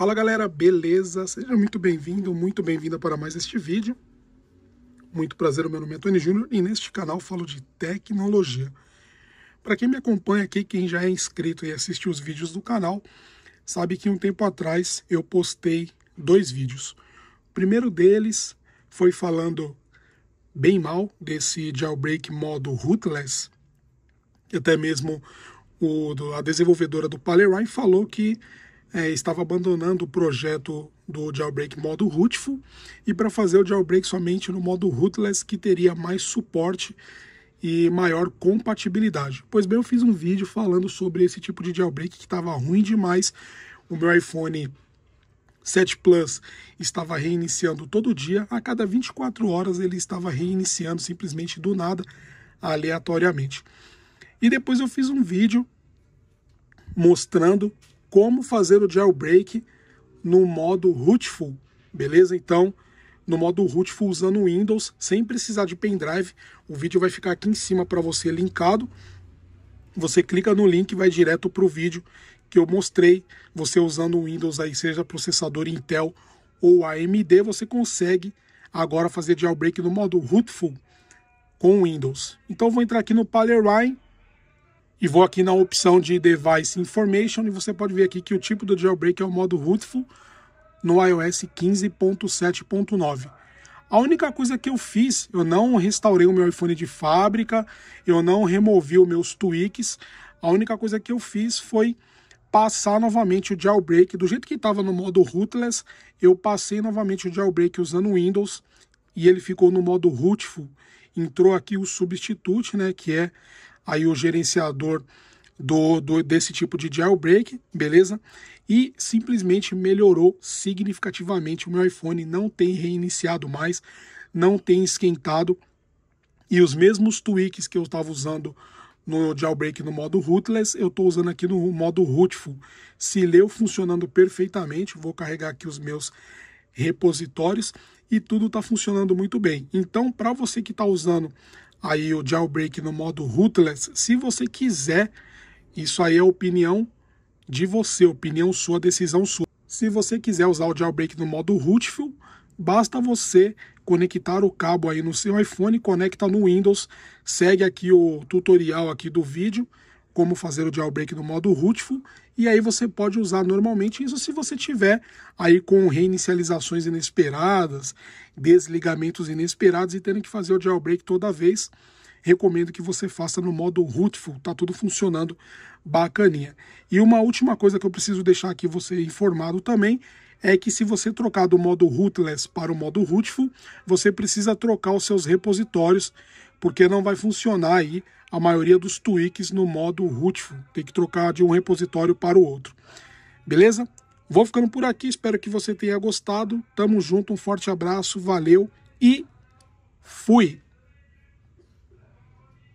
Fala galera, beleza? Seja muito bem-vindo, muito bem-vinda para mais este vídeo. Muito prazer, meu nome é Tony Júnior e neste canal falo de tecnologia. Para quem me acompanha aqui, quem já é inscrito e assiste os vídeos do canal, sabe que um tempo atrás eu postei dois vídeos. O primeiro deles foi falando bem mal desse jailbreak modo rootless, E até mesmo o, a desenvolvedora do Palerine falou que é, estava abandonando o projeto do jailbreak modo rootful e para fazer o jailbreak somente no modo rootless que teria mais suporte e maior compatibilidade. Pois bem, eu fiz um vídeo falando sobre esse tipo de jailbreak que estava ruim demais. O meu iPhone 7 Plus estava reiniciando todo dia, a cada 24 horas ele estava reiniciando simplesmente do nada, aleatoriamente. E depois eu fiz um vídeo mostrando como fazer o jailbreak no modo rootful, beleza? Então, no modo rootful usando Windows, sem precisar de pendrive, o vídeo vai ficar aqui em cima para você linkado. Você clica no link e vai direto para o vídeo que eu mostrei. Você usando o Windows aí, seja processador Intel ou AMD, você consegue agora fazer jailbreak no modo rootful com Windows. Então vou entrar aqui no Palerwine e vou aqui na opção de Device Information e você pode ver aqui que o tipo do jailbreak é o modo rootful no iOS 15.7.9. A única coisa que eu fiz, eu não restaurei o meu iPhone de fábrica, eu não removi os meus tweaks. A única coisa que eu fiz foi passar novamente o jailbreak do jeito que estava no modo rootless. Eu passei novamente o jailbreak usando o Windows e ele ficou no modo rootful. Entrou aqui o substitute, né, que é aí o gerenciador do, do, desse tipo de jailbreak, beleza? E simplesmente melhorou significativamente. O meu iPhone não tem reiniciado mais, não tem esquentado. E os mesmos tweaks que eu estava usando no jailbreak no modo rootless, eu estou usando aqui no modo rootful. Se leu funcionando perfeitamente, vou carregar aqui os meus repositórios e tudo está funcionando muito bem. Então, para você que está usando aí o jailbreak no modo rootless, se você quiser. Isso aí é opinião de você, opinião sua, decisão sua. Se você quiser usar o jailbreak no modo rootful, basta você conectar o cabo aí no seu iPhone, conecta no Windows, segue aqui o tutorial aqui do vídeo como fazer o jailbreak no modo rootful, e aí você pode usar normalmente isso se você tiver aí com reinicializações inesperadas, desligamentos inesperados e tendo que fazer o jailbreak toda vez, recomendo que você faça no modo rootful, tá tudo funcionando bacaninha. E uma última coisa que eu preciso deixar aqui você informado também é que se você trocar do modo rootless para o modo rootful, você precisa trocar os seus repositórios, porque não vai funcionar aí a maioria dos tweaks no modo rootful. Tem que trocar de um repositório para o outro. Beleza? Vou ficando por aqui, espero que você tenha gostado. Tamo junto, um forte abraço, valeu e fui!